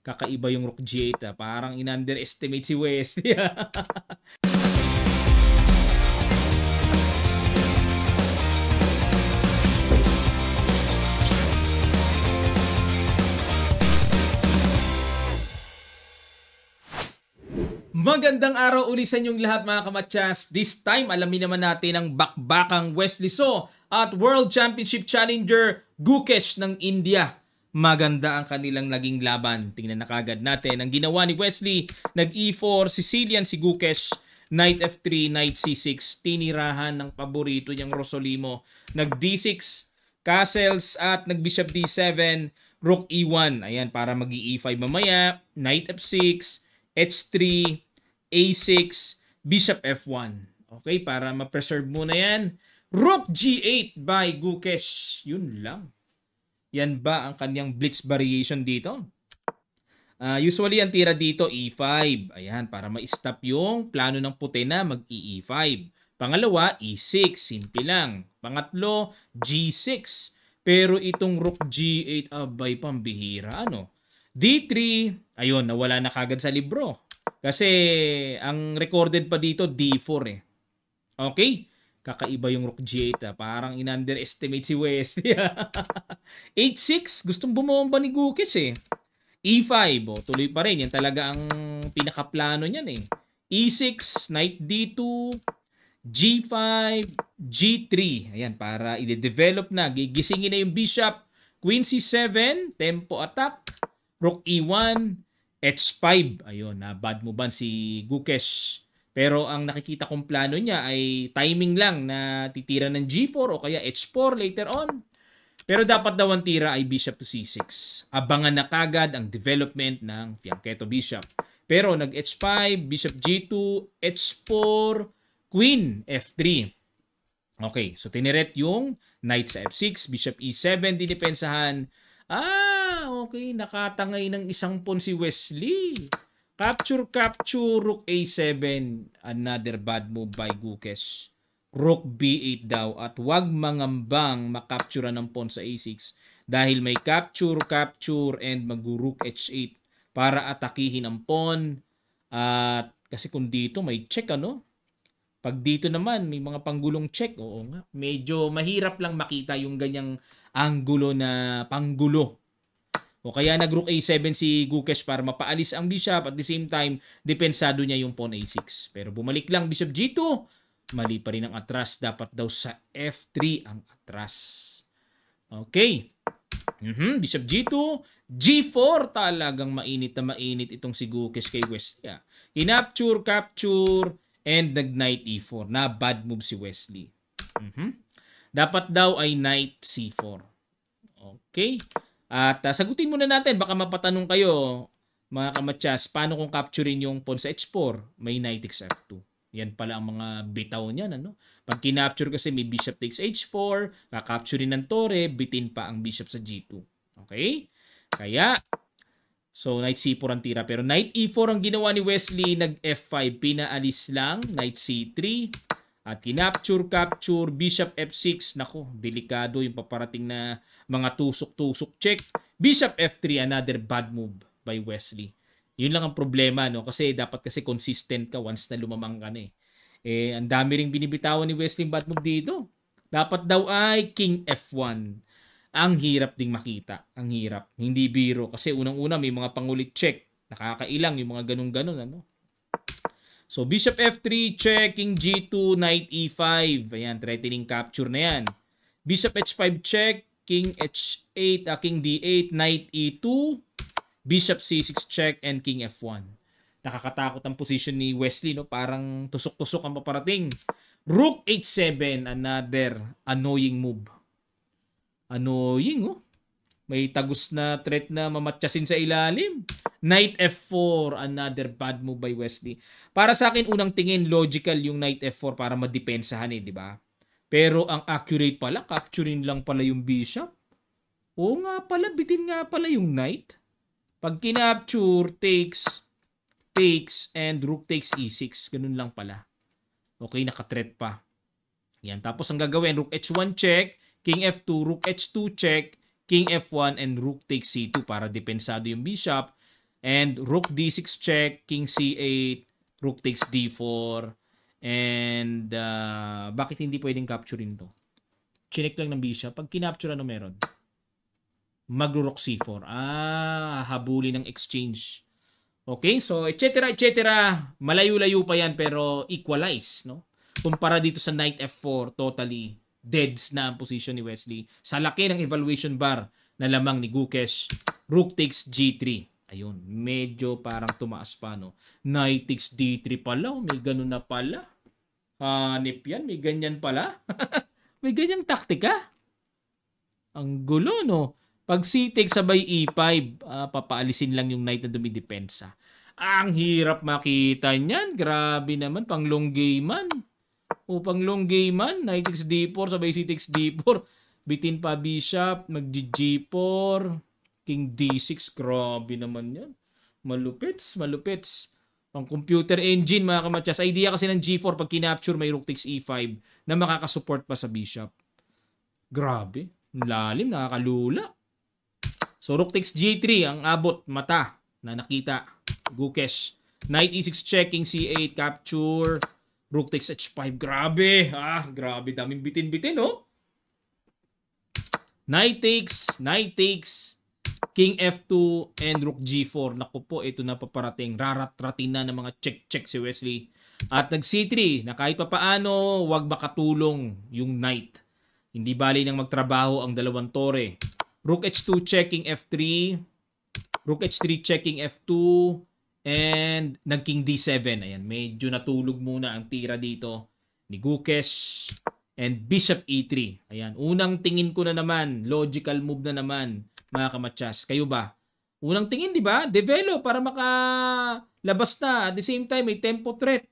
kakaiba yung Rook G8 ah. Parang in-underestimate si Wesley. Magandang araw uli sa inyong lahat mga kamatsas. This time, alamin naman natin ang bakbakang Wesley So at World Championship Challenger Gukesh ng India maganda ang kanilang naging laban. Tingnan na kagad natin. Ang ginawa ni Wesley, nag E4, Sicilian si Gukesh, Knight F3, Knight C6, tinirahan ng paborito niyang Rosolimo. Nag D6, castles at nag Bishop D7, Rook E1. Ayan, para mag E5 mamaya, Knight F6, H3, A6, Bishop F1. Okay, para ma-preserve muna yan. Rook G8 by Gukesh. Yun lang. Yan ba ang kanyang blitz variation dito? Uh, usually ang tira dito E5. Ayan, para ma-stop yung plano ng puti na mag E5. Pangalawa, E6. Simple lang. Pangatlo, G6. Pero itong rook G8, abay, pambihira. Ano? D3, ayun, nawala na kagad sa libro. Kasi ang recorded pa dito, D4 eh. Okay? kakaiba yung Rook G8 ah. Parang in-underestimate si Wes. h 6 gustong bumomba ni Gukis eh. E5, oh, tuloy pa rin. Yan talaga ang pinakaplano niyan eh. E6, knight D2, G5, G3. Ayan, para i-develop na. Gigisingin na yung bishop. Queen C7, tempo attack. Rook E1, H5. Ayun, na bad mo ban si Gukesh pero ang nakikita kong plano niya ay timing lang na titira ng G4 o kaya H4 later on. Pero dapat daw ang tira ay bishop to c6. Abangan na kagad ang development ng Fianchetto bishop. Pero nag h5, bishop g2, h4, queen f3. Okay, so tiniret yung knight sa f6, bishop e7, dinepensahan. Ah, okay, nakatangay ng isang pawn si Wesley. Capture, capture, rook a7. Another bad move by Gukes. Rook b8 daw at wag mangambang makaptura ng pawn sa a6 dahil may capture, capture and mag-rook h8 para atakihin ang pawn. At kasi kung dito may check ano, pag dito naman may mga panggulong check, oo nga, medyo mahirap lang makita yung ganyang anggulo na panggulo o kaya nag rook a7 si Gukesh para mapaalis ang bishop at the same time depensado niya yung pawn a6. Pero bumalik lang bishop g2, mali pa rin ang atras. Dapat daw sa f3 ang atras. Okay. Mm-hmm. Bishop g2, g4 talagang mainit na mainit itong si Gukesh kay Wesley. Yeah. Inapture, capture, and nag knight e4 na bad move si Wesley. Mm-hmm. Dapat daw ay knight c4. Okay. At uh, sagutin muna natin, baka mapatanong kayo, mga kamatsas, paano kung capturein yung pawn sa h4? May knight takes f2. Yan pala ang mga bitaw niyan. Ano? Pag kinapture kasi may bishop takes h4, kakapturein ng tore, bitin pa ang bishop sa g2. Okay? Kaya, so knight c4 ang tira. Pero knight e4 ang ginawa ni Wesley, nag f5, pinaalis lang, knight c3, at kinapture, capture, bishop f6. Nako, delikado yung paparating na mga tusok-tusok check. Bishop f3, another bad move by Wesley. Yun lang ang problema, no? Kasi dapat kasi consistent ka once na lumamang ka na eh. Eh, ang dami ring binibitawan ni Wesley bad move dito. Dapat daw ay king f1. Ang hirap ding makita. Ang hirap. Hindi biro. Kasi unang-una may mga pangulit check. Nakakailang yung mga ganun-ganun, ano? So, bishop f3, check, king g2, knight e5. Ayan, threatening capture na yan. Bishop h5, check, ah, king h8, uh, king d8, knight e2, bishop c6, check, and king f1. Nakakatakot ang position ni Wesley, no? Parang tusok-tusok ang paparating. Rook h7, another annoying move. Annoying, oh. May tagus na threat na mamatyasin sa ilalim. Knight F4, another bad move by Wesley. Para sa akin, unang tingin, logical yung Knight F4 para madepensahan eh, di ba? Pero ang accurate pala, capturing lang pala yung bishop. O nga pala, bitin nga pala yung knight. Pag kinapture, takes, takes, and rook takes e6. Ganun lang pala. Okay, nakatret pa. Yan. Tapos ang gagawin, rook h1 check, king f2, rook h2 check, king f1, and rook takes c2 para depensado yung bishop. And rook d6 check, king c8, rook takes d4. And uh, bakit hindi pwedeng capturein to? Chinek lang ng bishop. Pag kinapture ano meron? Magro-rook c4. Ah, habuli ng exchange. Okay, so et cetera, et cetera. Malayo-layo pa yan pero equalize, no? Kumpara dito sa knight f4, totally deads na ang position ni Wesley sa laki ng evaluation bar na lamang ni Gukesh. Rook takes g3. Ayun, medyo parang tumaas pa, no? Nitix D3 pala, oh, may ganun na pala. Hanip yan, may ganyan pala. may ganyang taktika. Ang gulo, no? Pag C-take sabay E5, uh, ah, papaalisin lang yung knight na dumidepensa. Ang hirap makita niyan. Grabe naman, pang long game man. O pang long game man, knight takes D4, sabay C takes D4. Bitin pa bishop, mag-G4. King D6. Grabe naman yan. Malupits, malupits. Pang computer engine, mga kamatyas. Idea kasi ng G4 pag kinapture may rook takes E5 na makakasupport pa sa bishop. Grabe. Lalim, nakakalula. So, rook takes G3, ang abot, mata, na nakita. Gukesh. Knight E6 checking, C8, capture. Rook takes H5. Grabe. Ah, grabe. Daming bitin-bitin, no? Oh. Knight takes, knight takes, King F2 and Rook G4. Naku po, ito na paparating. Rarat-ratin na ng mga check-check si Wesley. At nag C3 na kahit papaano, wag makatulong yung knight. Hindi bali nang magtrabaho ang dalawang tore. Rook H2 checking F3. Rook H3 checking F2. And nag King D7. Ayan, medyo natulog muna ang tira dito ni Gukesh and Bishop E3. Ayan, unang tingin ko na naman, logical move na naman mga kamatsas. Kayo ba? Unang tingin, di ba? Develop para makalabas na. At the same time, may tempo threat.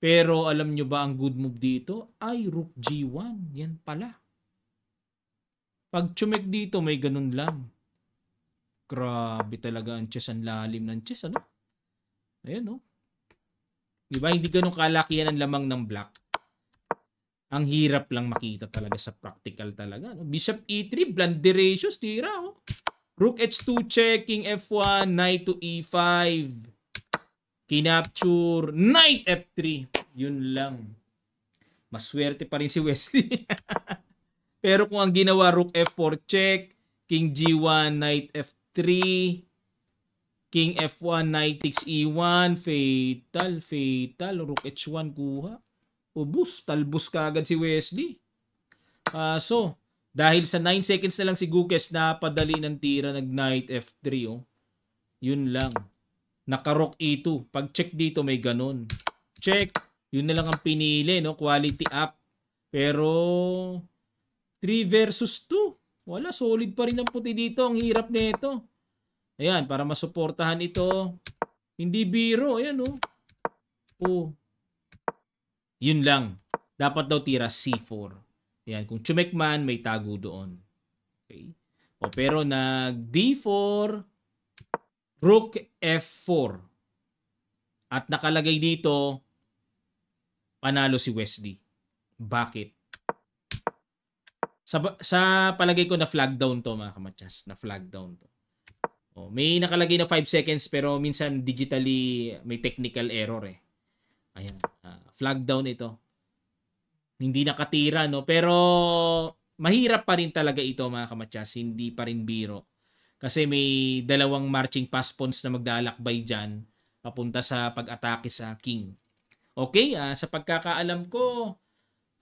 Pero alam nyo ba ang good move dito? Ay, Rook G1. Yan pala. Pag chumek dito, may ganun lang. Grabe talaga ang chess. Ang lalim ng chess, ano? Ayan, no? Oh. Di ba? Hindi ganun kalakihan ang lamang ng black. Ang hirap lang makita talaga sa practical talaga. No? Bishop E3, blunt ratios, tira. Oh. Rook H2 checking F1, Knight to E5. Kinapture, Knight F3. Yun lang. Maswerte pa rin si Wesley. Pero kung ang ginawa, Rook F4 check, King G1, Knight F3, King F1, Knight takes E1, fatal, fatal, Rook H1, kuha ubus, talbos kagad si Wesley. Kaso, ah, dahil sa 9 seconds na lang si Gukes, napadali ng tira, nag night F3. Oh. Yun lang. Nakarok E2. Pag check dito, may ganun. Check. Yun na lang ang pinili, no? Quality up. Pero, 3 versus 2. Wala, solid pa rin ang puti dito. Ang hirap nito. Ayan, para masuportahan ito. Hindi biro. Ayan, oh. Oh, yun lang. Dapat daw tira C4. Ayan, kung chumek man, may tago doon. Okay. O pero nag D4, Rook F4. At nakalagay dito, panalo si Wesley. Bakit? Sa, sa palagay ko na flag down to mga kamatsas. Na flag down to. O, may nakalagay na 5 seconds pero minsan digitally may technical error eh. Ayan. Uh, flag down ito. Hindi nakatira, no? Pero mahirap pa rin talaga ito, mga kamatsas. Hindi pa rin biro. Kasi may dalawang marching pass na maglalakbay dyan papunta sa pag-atake sa King. Okay, uh, sa pagkakaalam ko,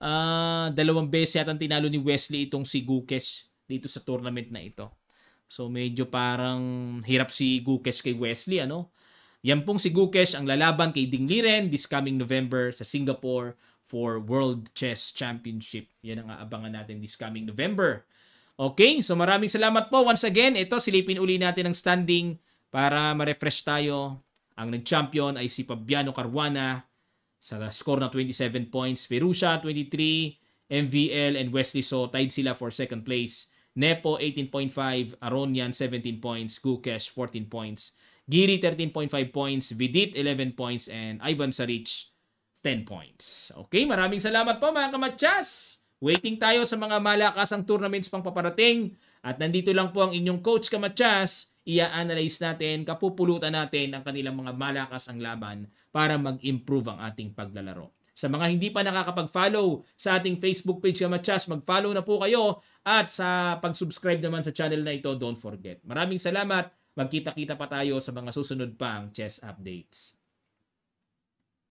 uh, dalawang beses yata tinalo ni Wesley itong si Gukesh dito sa tournament na ito. So medyo parang hirap si Gukesh kay Wesley ano. Yan pong si Gukesh ang lalaban kay Ding Liren this coming November sa Singapore for World Chess Championship. Yan ang aabangan natin this coming November. Okay, so maraming salamat po. Once again, ito silipin uli natin ang standing para ma-refresh tayo. Ang nag-champion ay si Fabiano Caruana sa score na 27 points. Ferusha 23, MVL and Wesley So tied sila for second place. Nepo 18.5, Aronian 17 points, Gukesh 14 points. Giri 13.5 points, Vidit 11 points, and Ivan Saric 10 points. Okay, maraming salamat po mga kamatsas! Waiting tayo sa mga malakasang tournaments pang paparating. At nandito lang po ang inyong coach Kamatsas. Ia-analyze natin, kapupulutan natin ang kanilang mga malakasang laban para mag-improve ang ating paglalaro. Sa mga hindi pa nakakapag-follow sa ating Facebook page Kamatsas, mag-follow na po kayo. At sa pag-subscribe naman sa channel na ito, don't forget. Maraming salamat Magkita-kita pa tayo sa mga susunod pang chess updates.